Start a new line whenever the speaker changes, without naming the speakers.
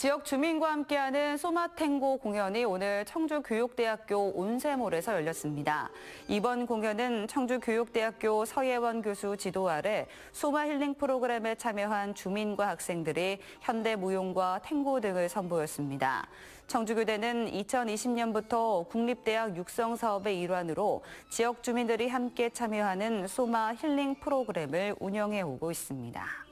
지역 주민과 함께하는 소마탱고 공연이 오늘 청주교육대학교 온세몰에서 열렸습니다. 이번 공연은 청주교육대학교 서예원 교수 지도 아래 소마 힐링 프로그램에 참여한 주민과 학생들이 현대 무용과 탱고 등을 선보였습니다. 청주교대는 2020년부터 국립대학 육성 사업의 일환으로 지역 주민들이 함께 참여하는 소마 힐링 프로그램을 운영해 오고 있습니다.